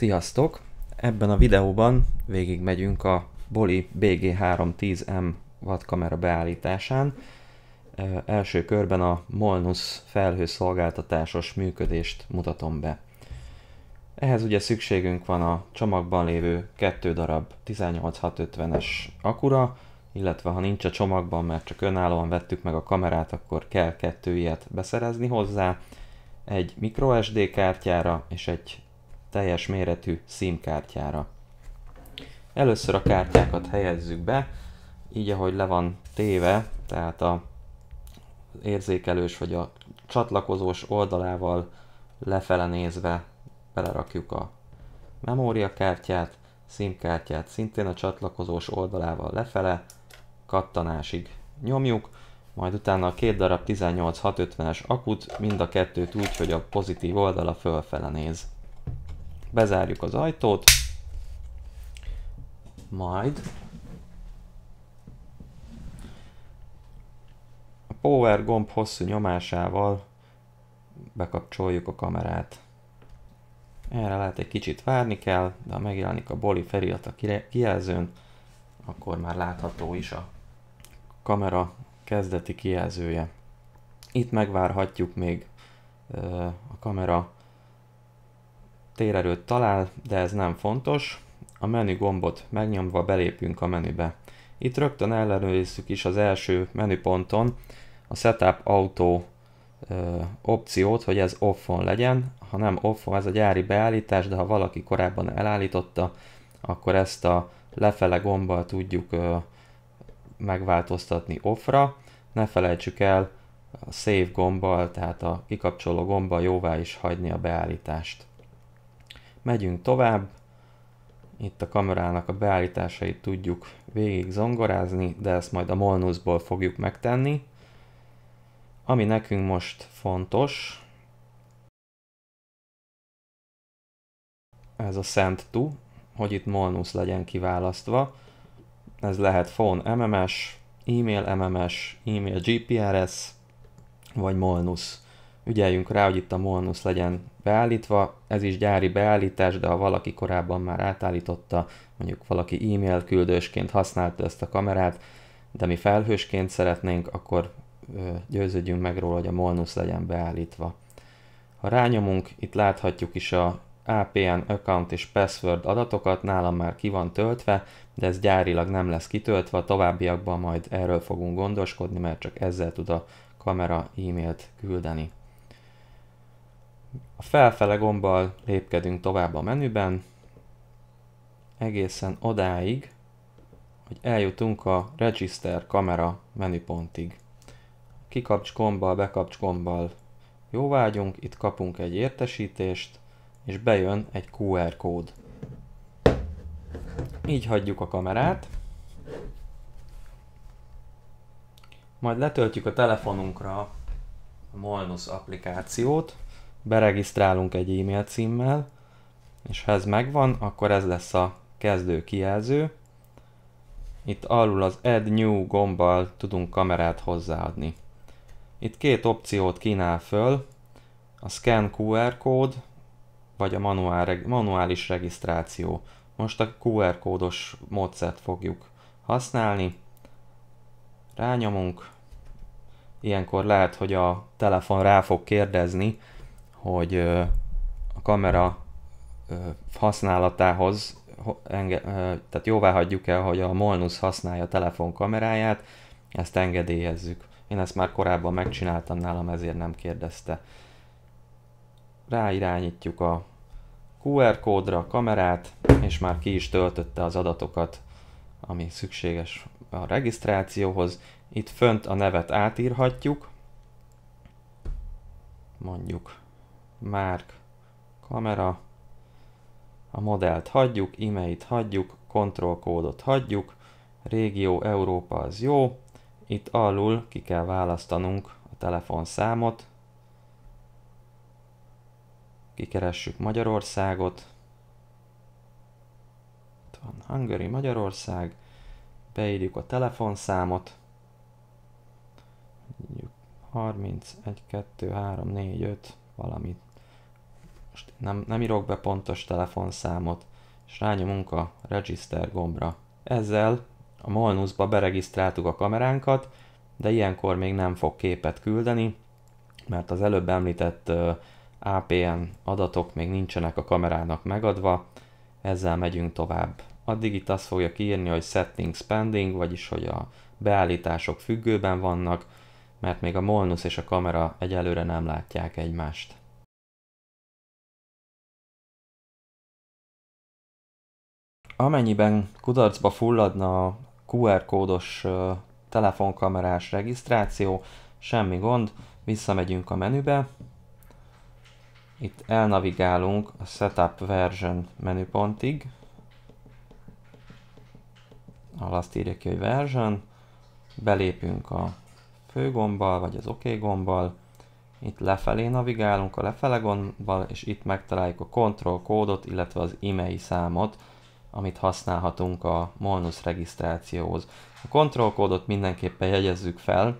Sziasztok! Ebben a videóban végig megyünk a Boli BG310M vadkamera beállításán. Első körben a Molnus felhőszolgáltatásos működést mutatom be. Ehhez ugye szükségünk van a csomagban lévő kettő darab 18650-es akura, illetve ha nincs a csomagban, mert csak önállóan vettük meg a kamerát, akkor kell kettő ilyet beszerezni hozzá, egy microSD kártyára és egy teljes méretű SIM kártyára. Először a kártyákat helyezzük be, így ahogy le van téve, tehát a érzékelős vagy a csatlakozós oldalával lefele nézve belerakjuk a memóriakártyát, SIM kártyát szintén a csatlakozós oldalával lefele, kattanásig nyomjuk, majd utána a két darab 18650-es akut, mind a kettőt úgy, hogy a pozitív oldala fölfele néz bezárjuk az ajtót, majd a power gomb hosszú nyomásával bekapcsoljuk a kamerát. Erre lehet egy kicsit várni kell, de ha megjelenik a boli felirat a kijelzőn, akkor már látható is a kamera kezdeti kijelzője. Itt megvárhatjuk még a kamera térerőt talál, de ez nem fontos. A menü gombot megnyomva belépünk a menübe. Itt rögtön ellenőrizzük is az első menüponton a Setup Auto ö, opciót, hogy ez Off-on legyen. Ha nem Off-on, ez a gyári beállítás, de ha valaki korábban elállította, akkor ezt a lefele gombbal tudjuk ö, megváltoztatni ra Ne felejtsük el a save gombbal, tehát a kikapcsoló gombbal jóvá is hagyni a beállítást. Megyünk tovább, itt a kamerának a beállításait tudjuk végig zongorázni, de ezt majd a Molnuszból fogjuk megtenni. Ami nekünk most fontos, ez a Send To, hogy itt Molnusz legyen kiválasztva. Ez lehet phone MMS, e-mail MMS, e-mail GPRS, er vagy Molnusz. Ügyeljünk rá, hogy itt a Molnusz legyen beállítva, ez is gyári beállítás, de ha valaki korábban már átállította, mondjuk valaki e-mail küldősként használta ezt a kamerát, de mi felhősként szeretnénk, akkor győződjünk meg róla, hogy a molnusz legyen beállítva. Ha rányomunk, itt láthatjuk is a APN account és password adatokat, nálam már ki van töltve, de ez gyárilag nem lesz kitöltve, a továbbiakban majd erről fogunk gondoskodni, mert csak ezzel tud a kamera e-mailt küldeni. A felfele gombbal lépkedünk tovább a menüben, egészen odáig, hogy eljutunk a Register kamera menüpontig. Kikapcs gombbal, bekapcs gombbal jóvágyunk, itt kapunk egy értesítést, és bejön egy QR kód. Így hagyjuk a kamerát, majd letöltjük a telefonunkra a Molnus applikációt, beregisztrálunk egy e-mail címmel, és ha ez megvan, akkor ez lesz a kezdő kijelző. Itt alul az Add New gombbal tudunk kamerát hozzáadni. Itt két opciót kínál föl, a Scan QR kód, vagy a manuál, manuális regisztráció. Most a QR kódos módszert fogjuk használni. Rányomunk, ilyenkor lehet, hogy a telefon rá fog kérdezni, hogy a kamera használatához enge, tehát jóvá hagyjuk el, hogy a Molnus használja a telefon kameráját, ezt engedélyezzük. Én ezt már korábban megcsináltam nálam, ezért nem kérdezte. Ráirányítjuk a QR kódra a kamerát, és már ki is töltötte az adatokat, ami szükséges a regisztrációhoz. Itt fönt a nevet átírhatjuk, mondjuk márk, kamera, a modellt hagyjuk, imeit hagyjuk, kontrollkódot hagyjuk, régió Európa az jó, itt alul ki kell választanunk a telefonszámot, kikeressük Magyarországot, itt van Hungary, Magyarország, beírjuk a telefonszámot, mondjuk 30, 1, 2, 3, 4, 5, valamit most nem, nem írok be pontos telefonszámot, és rányomunk a Register gombra. Ezzel a Molnuszba beregisztráltuk a kameránkat, de ilyenkor még nem fog képet küldeni, mert az előbb említett APN adatok még nincsenek a kamerának megadva, ezzel megyünk tovább. Addig itt azt fogja kiírni, hogy settings pending, vagyis hogy a beállítások függőben vannak, mert még a molnusz és a kamera egyelőre nem látják egymást. amennyiben kudarcba fulladna a QR kódos telefonkamerás regisztráció, semmi gond, visszamegyünk a menübe, itt elnavigálunk a Setup Version menüpontig, ahol azt írja ki, hogy version, belépünk a főgombbal, vagy az OK gombbal, itt lefelé navigálunk a lefele gombbal, és itt megtaláljuk a control kódot, illetve az e-mail számot, amit használhatunk a Molnus regisztrációhoz. A kontrollkódot mindenképpen jegyezzük fel,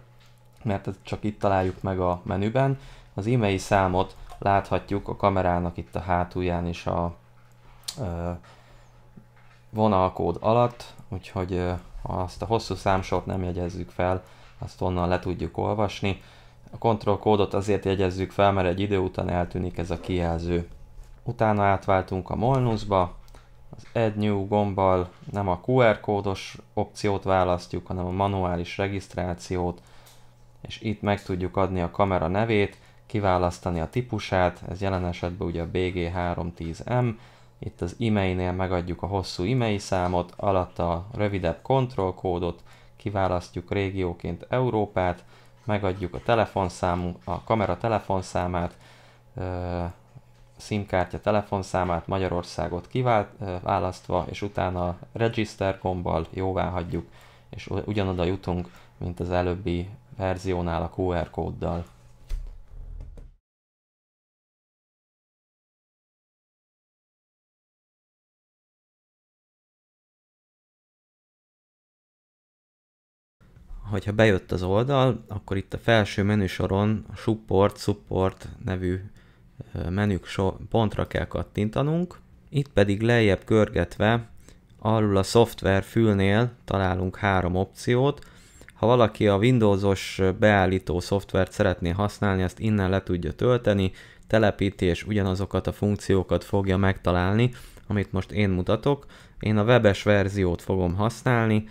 mert csak itt találjuk meg a menüben. Az e-mail számot láthatjuk a kamerának itt a hátulján is a ö, vonalkód alatt, úgyhogy ö, ha azt a hosszú számsort nem jegyezzük fel, azt onnan le tudjuk olvasni. A kontrollkódot azért jegyezzük fel, mert egy idő után eltűnik ez a kijelző. Utána átváltunk a Molnusba, az Add New gombbal nem a QR kódos opciót választjuk, hanem a manuális regisztrációt, és itt meg tudjuk adni a kamera nevét, kiválasztani a típusát, ez jelen esetben ugye a BG310M, itt az e-mailnél megadjuk a hosszú e-mail számot, alatta a rövidebb kontrollkódot, kiválasztjuk régióként Európát, megadjuk a telefonszámú, a kamera telefonszámát, SIM-kártya telefonszámát, Magyarországot kiválasztva, és utána a register gombbal jóvá hagyjuk, és ugyanoda jutunk, mint az előbbi verziónál a QR kóddal. hogyha bejött az oldal, akkor itt a felső menüsoron a Support Support nevű menük so pontra kell kattintanunk, itt pedig lejjebb görgetve alul a szoftver fülnél találunk három opciót. Ha valaki a Windowsos beállító szoftvert szeretné használni, ezt innen le tudja tölteni, telepíti és ugyanazokat a funkciókat fogja megtalálni, amit most én mutatok. Én a webes verziót fogom használni,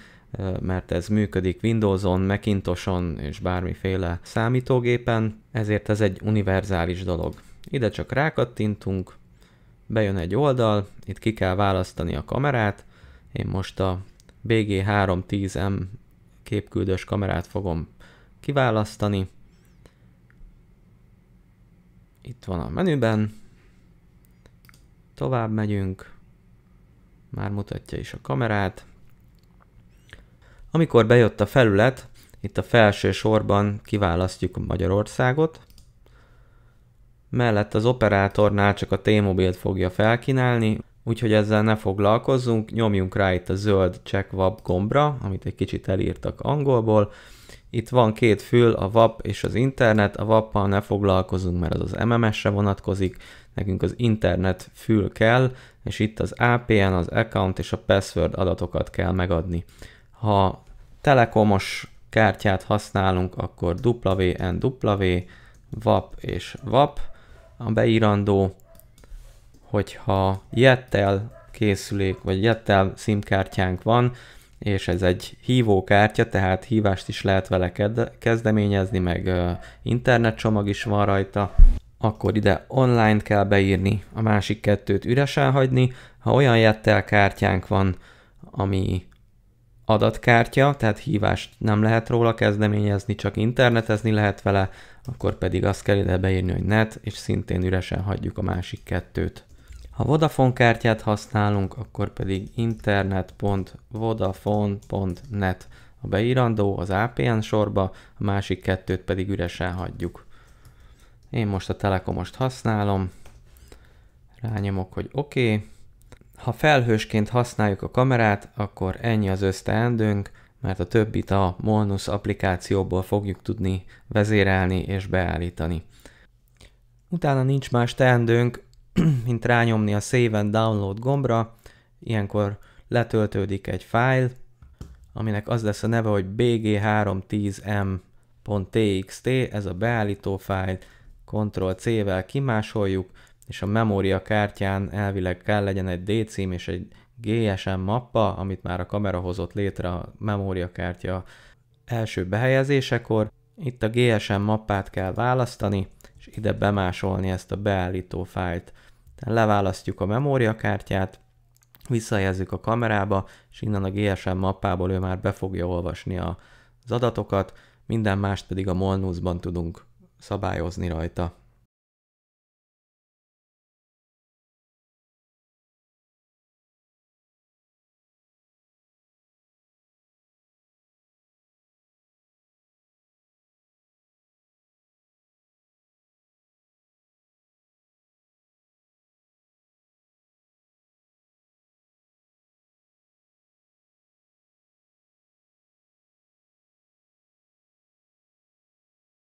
mert ez működik Windowson, Macintoson és bármiféle számítógépen, ezért ez egy univerzális dolog. Ide csak rákattintunk, bejön egy oldal, itt ki kell választani a kamerát, én most a BG310M képküldős kamerát fogom kiválasztani. Itt van a menüben, tovább megyünk, már mutatja is a kamerát. Amikor bejött a felület, itt a felső sorban kiválasztjuk Magyarországot, mellett az operátornál csak a T-mobilt fogja felkínálni, úgyhogy ezzel ne foglalkozzunk, nyomjunk rá itt a zöld check WAP gombra, amit egy kicsit elírtak angolból. Itt van két fül, a WAP és az internet, a WAP-pal ne foglalkozunk, mert az az MMS-re vonatkozik, nekünk az internet fül kell, és itt az APN, az account és a password adatokat kell megadni. Ha telekomos kártyát használunk, akkor WNW, WAP és WAP, a beírandó, hogyha jettel készülék, vagy jettel szimkártyánk van, és ez egy hívókártya, tehát hívást is lehet vele kezdeményezni, meg internetcsomag is van rajta, akkor ide online kell beírni, a másik kettőt üresen hagyni. Ha olyan jettel kártyánk van, ami adatkártya, tehát hívást nem lehet róla kezdeményezni, csak internetezni lehet vele, akkor pedig azt kell ide beírni, hogy net, és szintén üresen hagyjuk a másik kettőt. Ha Vodafone kártyát használunk, akkor pedig internet.vodafone.net a beírandó az APN sorba, a másik kettőt pedig üresen hagyjuk. Én most a Telekomost használom, rányomok, hogy oké. Okay. Ha felhősként használjuk a kamerát, akkor ennyi az összteendőnk, mert a többit a Molnus applikációból fogjuk tudni vezérelni és beállítani. Utána nincs más teendőnk, mint rányomni a Save and Download gombra, ilyenkor letöltődik egy fájl, aminek az lesz a neve, hogy bg310m.txt, ez a beállító fájl, Ctrl-C-vel kimásoljuk, és a memória kártyán elvileg kell legyen egy D cím és egy GSM mappa, amit már a kamera hozott létre a memóriakártya első behelyezésekor. Itt a GSM mappát kell választani, és ide bemásolni ezt a beállító fájlt. Leválasztjuk a memóriakártyát, visszajelzzük a kamerába, és innen a GSM mappából ő már be fogja olvasni az adatokat, minden mást pedig a molnus tudunk szabályozni rajta.